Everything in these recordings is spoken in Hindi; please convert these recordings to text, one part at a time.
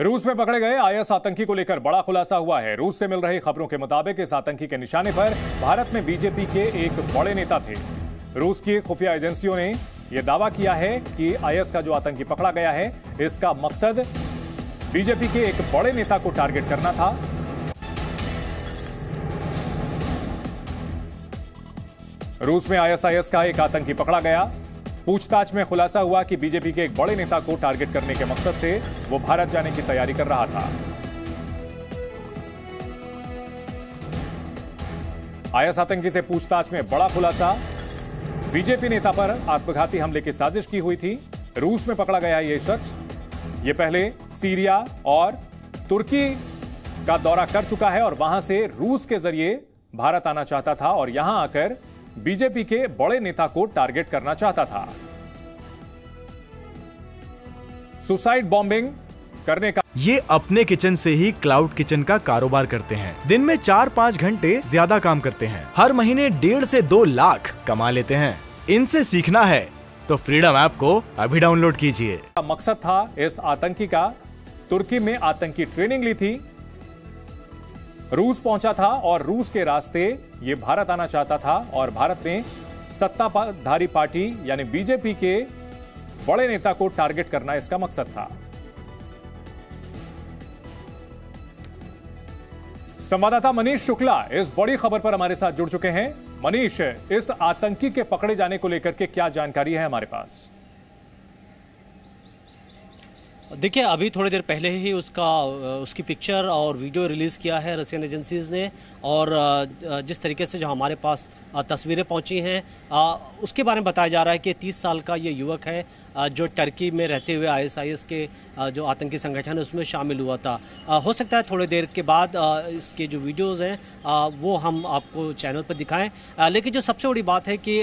रूस में पकड़े गए आईएस आतंकी को लेकर बड़ा खुलासा हुआ है रूस से मिल रही खबरों के मुताबिक इस आतंकी के निशाने पर भारत में बीजेपी के एक बड़े नेता थे रूस की खुफिया एजेंसियों ने यह दावा किया है कि आईएस का जो आतंकी पकड़ा गया है इसका मकसद बीजेपी के एक बड़े नेता को टारगेट करना था रूस में आईएसआईएस का एक आतंकी पकड़ा गया पूछताछ में खुलासा हुआ कि बीजेपी के एक बड़े नेता को टारगेट करने के मकसद से वो भारत जाने की तैयारी कर रहा था आयस आतंकी से पूछताछ में बड़ा खुलासा बीजेपी नेता पर आत्मघाती हमले की साजिश की हुई थी रूस में पकड़ा गया यह शख्स ये पहले सीरिया और तुर्की का दौरा कर चुका है और वहां से रूस के जरिए भारत आना चाहता था और यहां आकर बीजेपी के बड़े नेता को टारगेट करना चाहता था सुसाइड बॉम्बिंग करने का ये अपने किचन से ही क्लाउड किचन का कारोबार करते हैं दिन में चार पाँच घंटे ज्यादा काम करते हैं हर महीने डेढ़ से दो लाख कमा लेते हैं इनसे सीखना है तो फ्रीडम ऐप को अभी डाउनलोड कीजिए मकसद था इस आतंकी का तुर्की में आतंकी ट्रेनिंग ली थी रूस पहुंचा था और रूस के रास्ते ये भारत आना चाहता था और भारत ने सत्ताधारी पार्टी यानी बीजेपी के बड़े नेता को टारगेट करना इसका मकसद था संवाददाता मनीष शुक्ला इस बड़ी खबर पर हमारे साथ जुड़ चुके हैं मनीष इस आतंकी के पकड़े जाने को लेकर के क्या जानकारी है हमारे पास देखिए अभी थोड़ी देर पहले ही उसका उसकी पिक्चर और वीडियो रिलीज़ किया है रसियन एजेंसीज़ ने और जिस तरीके से जो हमारे पास तस्वीरें पहुंची हैं उसके बारे में बताया जा रहा है कि 30 साल का ये युवक है जो टर्की में रहते हुए आईएसआईएस के जो आतंकी संगठन है उसमें शामिल हुआ था हो सकता है थोड़ी देर के बाद इसके जो वीडियोज़ हैं वो हम आपको चैनल पर दिखाएँ लेकिन जो सबसे बड़ी बात है कि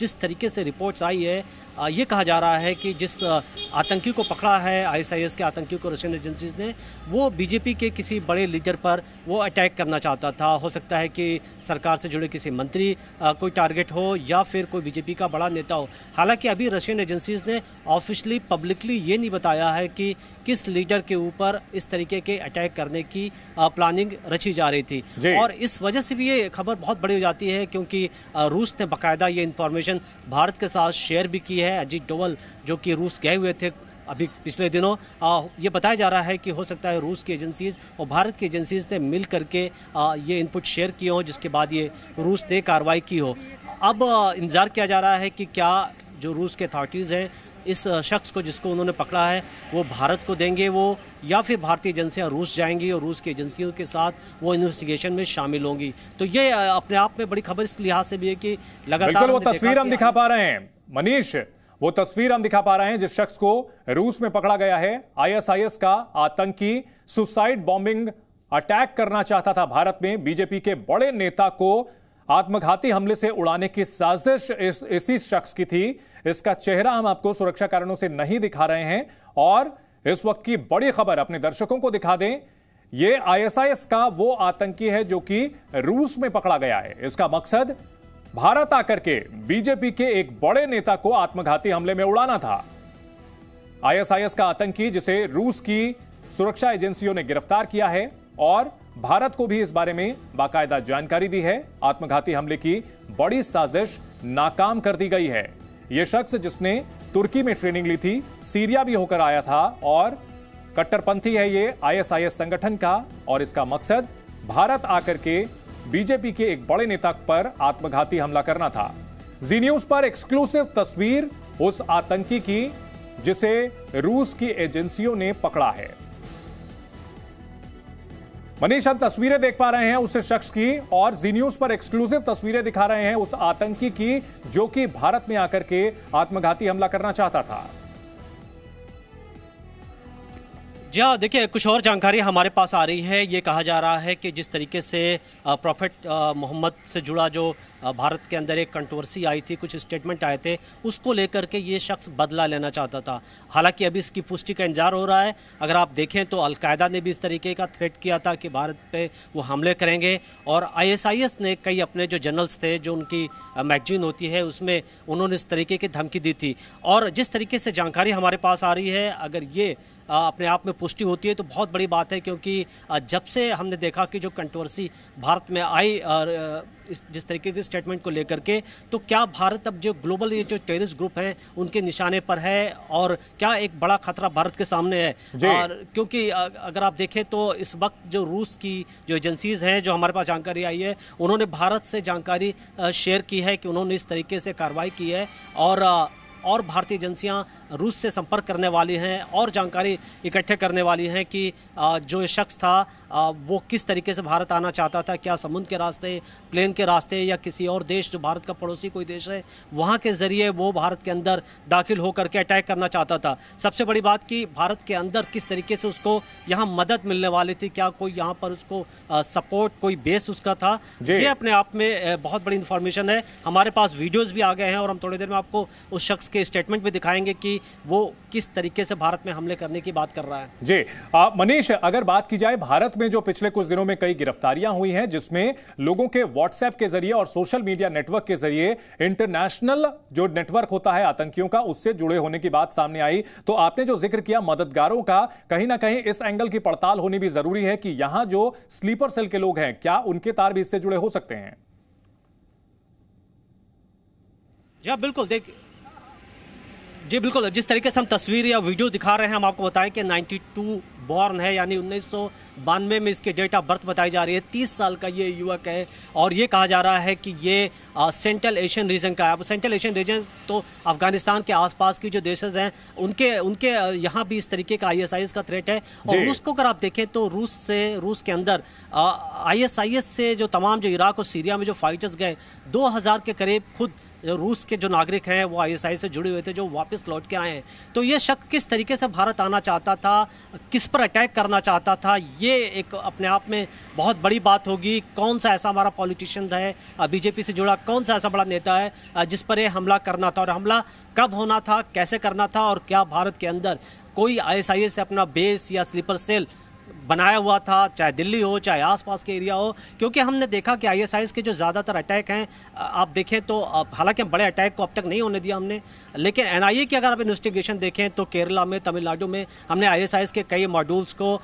जिस तरीके से रिपोर्ट्स आई है ये कहा जा रहा है कि जिस आतंकी को पकड़ा है आईएसआईएस के आतंकी को रशियन एजेंसीज ने वो बीजेपी के किसी बड़े लीडर पर वो अटैक करना चाहता था हो सकता है कि सरकार से जुड़े किसी मंत्री कोई टारगेट हो या फिर कोई बीजेपी का बड़ा नेता हो हालांकि अभी रशियन एजेंसीज ने ऑफिशली पब्लिकली ये नहीं बताया है कि किस लीडर के ऊपर इस तरीके के अटैक करने की प्लानिंग रची जा रही थी और इस वजह से भी ये खबर बहुत बड़ी हो जाती है क्योंकि रूस ने बाकायदा ये इन्फॉर्मेशन भारत के साथ शेयर भी की है है अजीत डोवल जो कि रूस गए हुए थे अभी पिछले दिनों आ, ये बताया जा रहा है कि हो सकता है रूस की एजेंसीज और भारत की एजेंसीज ने मिल करके आ, ये इनपुट शेयर किए हों जिसके बाद ये रूस ने कार्रवाई की हो अब इंतज़ार किया जा रहा है कि क्या जो रूस के अथॉरिटीज़ हैं इस शख्स को जिसको उन्होंने पकड़ा है वो भारत को देंगे वो या फिर भारतीय एजेंसियाँ रूस जाएंगी और रूस की एजेंसियों के साथ वो इन्वेस्टिगेशन में शामिल होंगी तो ये अपने आप में बड़ी खबर इस लिहाज से भी है कि लगातार वो तस्वीर हम दिखा पा रहे हैं मनीष वो तस्वीर हम दिखा पा रहे हैं जिस शख्स को रूस में पकड़ा गया है आईएसआईएस का आतंकी सुसाइड बॉम्बिंग अटैक करना चाहता था भारत में बीजेपी के बड़े नेता को आत्मघाती हमले से उड़ाने की साजिश इस, इसी शख्स की थी इसका चेहरा हम आपको सुरक्षा कारणों से नहीं दिखा रहे हैं और इस वक्त की बड़ी खबर अपने दर्शकों को दिखा दें ये आईएसआईएस का वो आतंकी है जो कि रूस में पकड़ा गया है इसका मकसद भारत आकर के बीजेपी के एक बड़े नेता को आत्मघाती हमले में उड़ाना था आईएसआईएस का आतंकी जिसे रूस की सुरक्षा एजेंसियों ने गिरफ्तार किया है और भारत को भी इस बारे में बाकायदा जानकारी दी है आत्मघाती हमले की बड़ी साजिश नाकाम कर दी गई है यह शख्स जिसने तुर्की में ट्रेनिंग ली थी सीरिया भी होकर आया था और कट्टरपंथी है ये आईएसआईएस संगठन का और इसका मकसद भारत आकर के बीजेपी के एक बड़े नेता पर आत्मघाती हमला करना था जी न्यूज पर एक्सक्लूसिव तस्वीर उस आतंकी की जिसे रूस की एजेंसियों ने पकड़ा है मनीष हम तस्वीरें देख पा रहे हैं उस शख्स की और जी न्यूज पर एक्सक्लूसिव तस्वीरें दिखा रहे हैं उस आतंकी की जो कि भारत में आकर के आत्मघाती हमला करना चाहता था जी हाँ देखिए कुछ और जानकारी हमारे पास आ रही है ये कहा जा रहा है कि जिस तरीके से प्रॉफिट मोहम्मद से जुड़ा जो भारत के अंदर एक कंट्रोवर्सी आई थी कुछ स्टेटमेंट आए थे उसको लेकर के ये शख्स बदला लेना चाहता था हालांकि अभी इसकी पुष्टि का इंतजार हो रहा है अगर आप देखें तो अलकायदा ने भी इस तरीके का थ्रेट किया था कि भारत पर वो हमले करेंगे और आई ने कई अपने जो जर्नल्स थे जो उनकी मैगजीन होती है उसमें उन्होंने इस तरीके की धमकी दी थी और जिस तरीके से जानकारी हमारे पास आ रही है अगर ये अपने आप में पुष्टि होती है तो बहुत बड़ी बात है क्योंकि जब से हमने देखा कि जो कंट्रोवर्सी भारत में आई और इस जिस तरीके के स्टेटमेंट को लेकर के तो क्या भारत अब जो ग्लोबल ये जो टेररिस्ट ग्रुप है उनके निशाने पर है और क्या एक बड़ा खतरा भारत के सामने है और क्योंकि अगर आप देखें तो इस वक्त जो रूस की जो एजेंसीज हैं जो हमारे पास जानकारी आई है उन्होंने भारत से जानकारी शेयर की है कि उन्होंने इस तरीके से कार्रवाई की है और और भारतीय एजेंसियां रूस से संपर्क करने वाली हैं और जानकारी इकट्ठे करने वाली हैं कि जो शख्स था वो किस तरीके से भारत आना चाहता था क्या समुद्र के रास्ते प्लेन के रास्ते या किसी और देश जो भारत का पड़ोसी कोई देश है वहाँ के ज़रिए वो भारत के अंदर दाखिल होकर के अटैक करना चाहता था सबसे बड़ी बात कि भारत के अंदर किस तरीके से उसको यहाँ मदद मिलने वाली थी क्या कोई यहाँ पर उसको सपोर्ट कोई बेस उसका था ये अपने आप में बहुत बड़ी इन्फॉर्मेशन है हमारे पास वीडियोज़ भी आ गए हैं और हम थोड़ी देर में आपको उस शख्स उसके स्टेटमेंट भी दिखाएंगे कि वो किस तरीके से भारत में हमले करने की बात कर रहा है जी मनीष अगर बात की जाए भारत में जो पिछले कुछ दिनों में कई गिरफ्तारियां हुई हैं जिसमें लोगों के व्हाट्सएप के जरिए और सोशल मीडिया नेटवर्क के जरिए इंटरनेशनल जो नेटवर्क होता है आतंकियों का उससे जुड़े होने की बात सामने आई तो आपने जो जिक्र किया मददगारों का कहीं ना कहीं इस एंगल की पड़ताल होनी भी जरूरी है कि यहां जो स्लीपर सेल के लोग हैं क्या उनके तार भी इससे जुड़े हो सकते हैं जी हाँ, बिल्कुल देख जी बिल्कुल जिस तरीके से हम तस्वीर या वीडियो दिखा रहे हैं हम आपको बताएं कि 92 बॉर्न है यानी उन्नीस में इसके डेट ऑफ बर्थ बताई जा रही है तीस साल का ये युवक है और ये कहा जा रहा है कि ये सेंट्रल एशियन रीजन का है अब सेंट्रल एशियन रीजन तो अफगानिस्तान के आसपास की जो देशेज हैं उनके उनके यहाँ भी इस तरीके का आई का थ्रेट है और रूस को अगर आप देखें तो रूस से रूस के अंदर आई से जो तमाम जो इराक और सीरिया में जो फाइटर्स गए दो के करीब खुद जो रूस के जो नागरिक हैं वो आईएसआई से जुड़े हुए थे जो वापस लौट के आए हैं तो ये शख्स किस तरीके से भारत आना चाहता था किस पर अटैक करना चाहता था ये एक अपने आप में बहुत बड़ी बात होगी कौन सा ऐसा हमारा पॉलिटिशियन है बीजेपी से जुड़ा कौन सा ऐसा बड़ा नेता है जिस पर ये हमला करना था और हमला कब होना था कैसे करना था और क्या भारत के अंदर कोई आई से अपना बेस या स्लीपर सेल बनाया हुआ था चाहे दिल्ली हो चाहे आसपास के एरिया हो क्योंकि हमने देखा कि आईएसआईएस के जो ज़्यादातर अटैक हैं आप देखें तो हालांकि बड़े अटैक को अब तक नहीं होने दिया हमने लेकिन एनआईए की अगर आप इन्वेस्टिगेशन देखें तो केरला में तमिलनाडु में हमने आईएसआईएस के कई मॉड्यूल्स को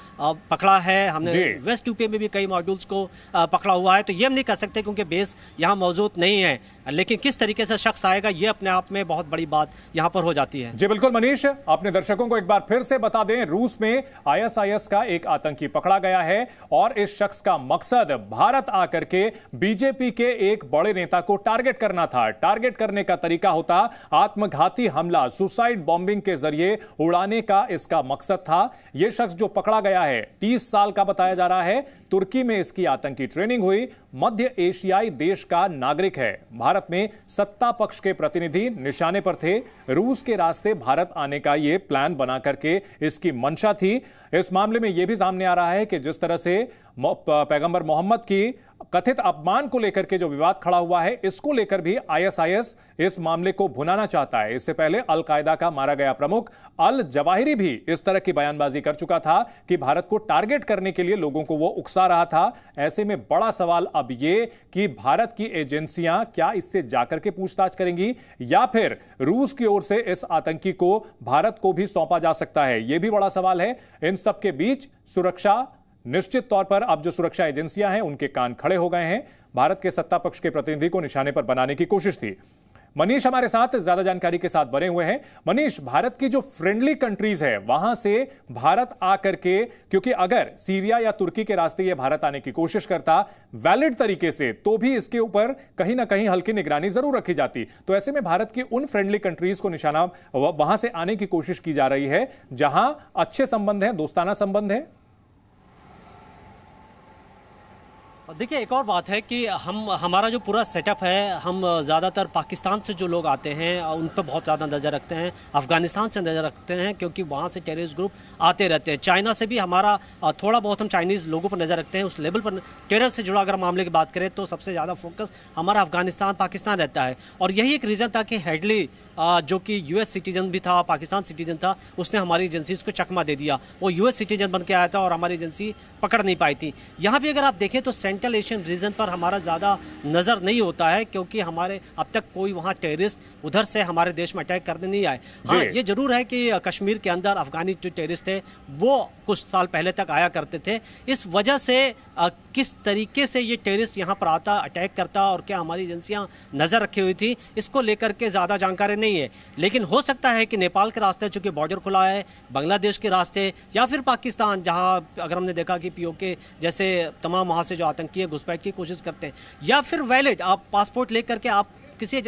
पकड़ा है हमने वेस्ट यूपी में भी कई मॉड्यूल्स को पकड़ा हुआ है तो ये हम नहीं कर सकते क्योंकि बेस यहाँ मौजूद नहीं है लेकिन किस तरीके से शख्स आएगा ये अपने आप में बहुत बड़ी बात यहाँ पर हो जाती है जी बिल्कुल मनीष आपने दर्शकों को एक बार फिर से बता दें रूस में आई का एक आतंकी पकड़ा गया है और इस शख्स का मकसद भारत आकर के बीजेपी के एक बड़े नेता को टारगेट करना था टारगेट करने का तरीका होता आत्मघाती हमला सुसाइड बॉम्बिंग के जरिए उड़ाने का इसका मकसद था यह शख्स जो पकड़ा गया है तीस साल का बताया जा रहा है तुर्की में इसकी आतंकी ट्रेनिंग हुई मध्य एशियाई देश का नागरिक है भारत में सत्ता पक्ष के प्रतिनिधि निशाने पर थे रूस के रास्ते भारत आने का यह प्लान बना करके इसकी मंशा थी इस मामले में यह भी सामने आ रहा है कि जिस तरह से पैगंबर मोहम्मद की कथित अपमान को लेकर के जो विवाद खड़ा हुआ है इसको लेकर भी आईएसआईएस इस मामले को भुनाना चाहता है इससे पहले अलकायदा का मारा गया प्रमुख अल जवाहिरी भी इस तरह की बयानबाजी कर चुका था कि भारत को टारगेट करने के लिए लोगों को वो उकसा रहा था ऐसे में बड़ा सवाल अब ये कि भारत की एजेंसियां क्या इससे जाकर के पूछताछ करेंगी या फिर रूस की ओर से इस आतंकी को भारत को भी सौंपा जा सकता है यह भी बड़ा सवाल है इन सबके बीच सुरक्षा निश्चित तौर पर अब जो सुरक्षा एजेंसियां हैं उनके कान खड़े हो गए हैं भारत के सत्ता पक्ष के प्रतिनिधि को निशाने पर बनाने की कोशिश थी मनीष हमारे साथ ज्यादा जानकारी के साथ बने हुए हैं मनीष भारत की जो फ्रेंडली कंट्रीज है वहां से भारत आकर के क्योंकि अगर सीरिया या तुर्की के रास्ते ये भारत आने की कोशिश करता वैलिड तरीके से तो भी इसके ऊपर कहीं ना कहीं हल्की निगरानी जरूर रखी जाती तो ऐसे में भारत की उन फ्रेंडली कंट्रीज को निशाना वहां से आने की कोशिश की जा रही है जहां अच्छे संबंध है दोस्ताना संबंध है देखिए एक और बात है कि हम हमारा जो पूरा सेटअप है हम ज़्यादातर पाकिस्तान से जो लोग आते हैं उन पर बहुत ज़्यादा नज़र रखते हैं अफ़गानिस्तान से नज़र रखते हैं क्योंकि वहाँ से टेररिस्ट ग्रुप आते रहते हैं चाइना से भी हमारा थोड़ा बहुत हम चाइनीज़ लोगों पर नज़र रखते हैं उस लेवल पर टेरर से जुड़ा अगर मामले की बात करें तो सबसे ज़्यादा फोकस हमारा अफ़गानिस्तान पाकिस्तान रहता है और यही एक रीज़न था कि हेडली जो कि एस सिटीजन भी था पाकिस्तान सिटीजन था उसने हमारी एजेंसीज़ को चकमा दे दिया वो एस सिटीजन बन के आया था और हमारी एजेंसी पकड़ नहीं पाई थी यहाँ भी अगर आप देखें तो सेंट सेंट्रल रीजन पर हमारा ज़्यादा नज़र नहीं होता है क्योंकि हमारे अब तक कोई वहाँ टेररिस्ट उधर से हमारे देश में अटैक करने नहीं आए हाँ ये जरूर है कि कश्मीर के अंदर अफगानी जो टेररिस्ट थे वो कुछ साल पहले तक आया करते थे इस वजह से आ, किस तरीके से ये टेररिस्ट यहाँ पर आता अटैक करता और क्या हमारी एजेंसियाँ नज़र रखी हुई थी इसको लेकर के ज़्यादा जानकारी नहीं है लेकिन हो सकता है कि नेपाल के रास्ते चूँकि बॉर्डर खुला है बांग्लादेश के रास्ते या फिर पाकिस्तान जहाँ अगर हमने देखा कि पीओके जैसे तमाम वहाँ से जो आतंक करती है घुसपैठ की कोशिश करते हैं या फिर वैलिड आप पासपोर्ट लेकर के आप किसी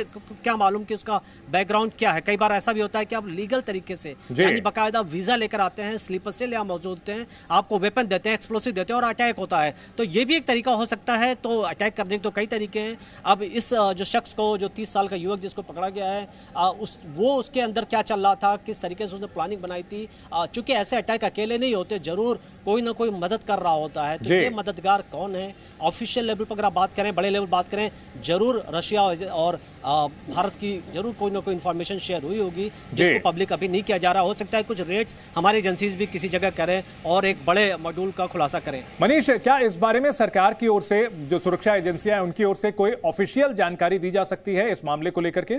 क्या मालूम कि उसका बैकग्राउंड क्या है कई बार ऐसा भी होता है कि आप लीगल तरीके से यानी बकायदा वीजा लेकर आते हैं स्लीपर से ले मौजूद होते हैं आपको वेपन देते हैं एक्सप्लोसिव देते हैं और अटैक होता है तो ये भी एक तरीका हो सकता है तो अटैक करने के तो कई तरीके हैं अब इस जो शख्स को जो तीस साल का युवक जिसको पकड़ा गया है उस वो उसके अंदर क्या चल रहा था किस तरीके से उसने प्लानिंग बनाई थी चूंकि ऐसे अटैक अकेले नहीं होते जरूर कोई ना कोई मदद कर रहा होता है तो ये मददगार कौन है ऑफिशियल लेवल पर अगर आप बात करें बड़े लेवल बात करें जरूर रशिया और भारत की जरूर कोई ना कोई इन्फॉर्मेशन शेयर हुई होगी जिसको पब्लिक अभी नहीं किया जा रहा हो सकता है कुछ रेट्स हमारी एजेंसीज भी किसी जगह करें और एक बड़े मॉड्यूल का खुलासा करें मनीष क्या इस बारे में सरकार की ओर से जो सुरक्षा एजेंसियां हैं उनकी ओर से कोई ऑफिशियल जानकारी दी जा सकती है इस मामले को लेकर के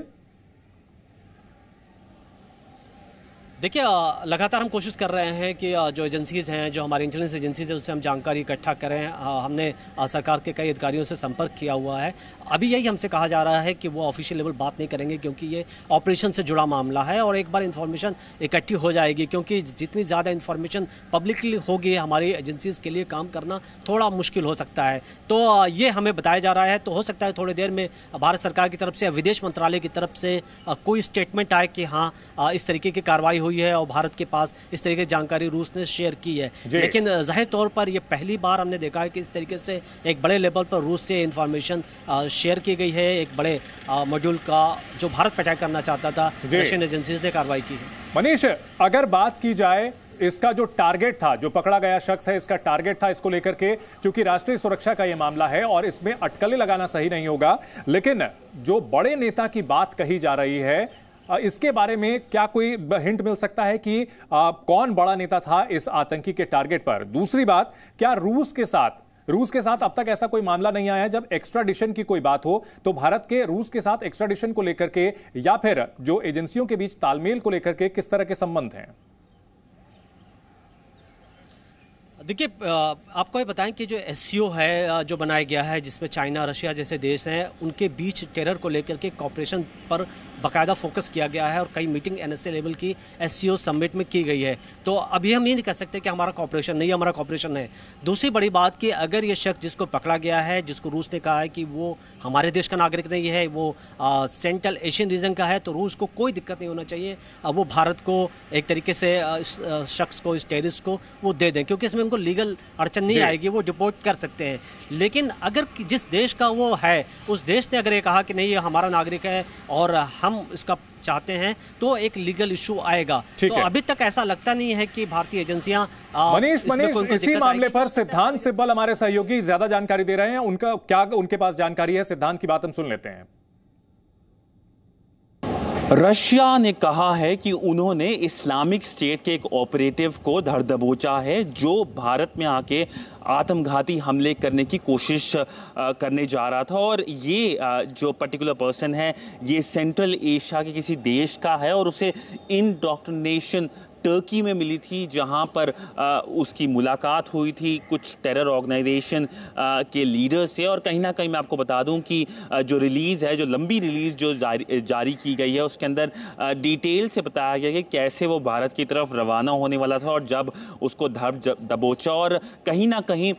देखिए लगातार हम कोशिश कर रहे हैं कि जो एजेंसीज़ हैं जो हमारी इंटेलिजेंस एजेंसीज़ हैं उससे हम जानकारी इकट्ठा करें हमने सरकार के कई अधिकारियों से संपर्क किया हुआ है अभी यही हमसे कहा जा रहा है कि वो ऑफिशियल लेवल बात नहीं करेंगे क्योंकि ये ऑपरेशन से जुड़ा मामला है और एक बार इन्फॉर्मेशन इकट्ठी हो जाएगी क्योंकि जितनी ज़्यादा इन्फॉर्मेशन पब्लिकली होगी हमारी एजेंसीज़ के लिए काम करना थोड़ा मुश्किल हो सकता है तो ये हमें बताया जा रहा है तो हो सकता है थोड़ी देर में भारत सरकार की तरफ से विदेश मंत्रालय की तरफ से कोई स्टेटमेंट आए कि हाँ इस तरीके की कार्रवाई हुई है और भारत के पास इस तरीके की जानकारी रूस ने शेयर की है लेकिन जाहिर तौर पर यह पहली बार हमने देखा है कि इस तरीके से एक बड़े लेवल पर रूस से इन्फॉर्मेशन शेयर की गई है एक बड़े मॉड्यूल का जो भारत अटैक करना चाहता था रशियन एजेंसीज ने कार्रवाई की मनीष अगर बात की जाए इसका जो टारगेट था जो पकड़ा गया शख्स है इसका टारगेट था इसको लेकर के क्योंकि राष्ट्रीय सुरक्षा का यह मामला है और इसमें अटकलें लगाना सही नहीं होगा लेकिन जो बड़े नेता की बात कही जा रही है इसके बारे में क्या कोई हिंट मिल सकता है कि कौन बड़ा नेता था इस आतंकी के टारगेट पर दूसरी बात क्या रूस के साथ रूस के साथ अब तक ऐसा कोई मामला नहीं आया जब एक्स्ट्राडिशन की कोई बात हो तो भारत के रूस के साथ एक्स्ट्राडिशन को लेकर के या फिर जो एजेंसियों के बीच तालमेल को लेकर के किस तरह के संबंध हैं देखिए आपको ये बताएं कि जो एस है जो बनाया गया है जिसमें चाइना रशिया जैसे देश हैं उनके बीच टेरर को लेकर के कॉपरेशन पर बाकायदा फोकस किया गया है और कई मीटिंग एन लेवल की एस समिट में की गई है तो अभी हम ये नहीं कह सकते कि हमारा कॉपरेशन नहीं हमारा कॉपरेशन है दूसरी बड़ी बात कि अगर ये शख्स जिसको पकड़ा गया है जिसको रूस ने कहा है कि वो हमारे देश का नागरिक नहीं है वो सेंट्रल एशियन रीजन का है तो रूस को कोई दिक्कत नहीं होना चाहिए अब वो भारत को एक तरीके से इस शख्स को इस टेरिस को वो दे दें क्योंकि इसमें उनको लीगल अड़चन नहीं आएगी वो डिपोर्ट कर सकते हैं लेकिन अगर जिस देश का वो है उस देश ने अगर ये कहा कि नहीं ये हमारा नागरिक है और हम हम इसका चाहते हैं तो एक लीगल इश्यू आएगा तो अभी तक ऐसा लगता नहीं है कि भारतीय एजेंसियां मनीष मनीष इसी मामले पर सिद्धांत सिब्बल हमारे सहयोगी ज्यादा जानकारी दे रहे हैं उनका क्या उनके पास जानकारी है सिद्धांत की बात हम सुन लेते हैं रशिया ने कहा है कि उन्होंने इस्लामिक स्टेट के एक ऑपरेटिव को धर दबोचा है जो भारत में आके आत्मघाती हमले करने की कोशिश करने जा रहा था और ये जो पर्टिकुलर पर्सन है ये सेंट्रल एशिया के किसी देश का है और उसे इनडॉक्ट्रिनेशन टर्की में मिली थी जहां पर आ, उसकी मुलाकात हुई थी कुछ टेरर ऑर्गेनाइजेशन के लीडर से और कहीं ना कहीं मैं आपको बता दूं कि जो रिलीज़ है जो लंबी रिलीज़ जो जारी, जारी की गई है उसके अंदर डिटेल से बताया गया कि कैसे वो भारत की तरफ रवाना होने वाला था और जब उसको धब दबोचा और कहीं ना कहीं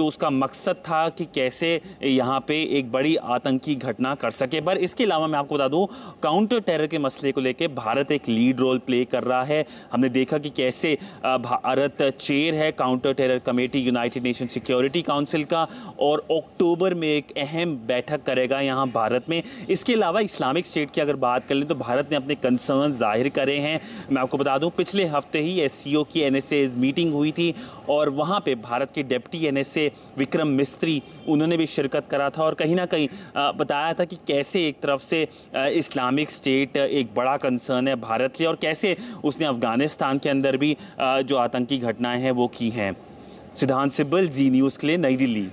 जो उसका मकसद था कि कैसे यहाँ पर एक बड़ी आतंकी घटना कर सके पर इसके अलावा मैं आपको बता दूँ काउंटर टेरर के मसले को लेकर भारत एक लीड रोल प्ले कर रहा है हम हमने देखा कि कैसे भारत चेयर है counter terror committee United Nation Security Council का और अक्टूबर में एक अहम बैठक करेगा यहाँ भारत में इसके अलावा इस्लामिक स्टेट की अगर बात कर लें तो भारत ने अपने कंसर्न जाहिर करे हैं मैं आपको बता दूँ पिछले हफ्ते ही एस की एन मीटिंग हुई थी और वहाँ पर भारत के डेप्टी एन विक्रम मिस्त्री उन्होंने भी शिरकत करा था और कहीं ना कहीं बताया था कि कैसे एक तरफ से इस्लामिक स्टेट एक बड़ा कंसर्न है भारत लिए और कैसे उसने अफगानिस्तान अफगानिस्तान के अंदर भी जो आतंकी घटनाएं हैं वो की हैं सिद्धांत सिब्बल जी न्यूज़ के लिए नई दिल्ली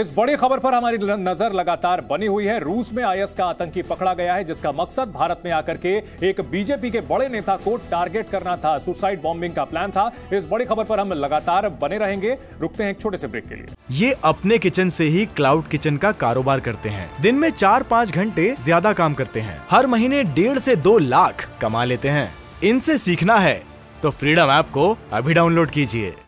इस बड़ी खबर पर हमारी नजर लगातार बनी हुई है रूस में आईएस का आतंकी पकड़ा गया है जिसका मकसद भारत में आकर के एक बीजेपी के बड़े नेता को टारगेट करना था सुसाइड बॉम्बिंग का प्लान था इस बड़ी खबर पर हम लगातार बने रहेंगे रुकते हैं एक छोटे से ब्रेक के लिए ये अपने किचन से ही क्लाउड किचन का कारोबार करते हैं दिन में चार पाँच घंटे ज्यादा काम करते हैं हर महीने डेढ़ ऐसी दो लाख कमा लेते हैं इनसे सीखना है तो फ्रीडम ऐप को अभी डाउनलोड कीजिए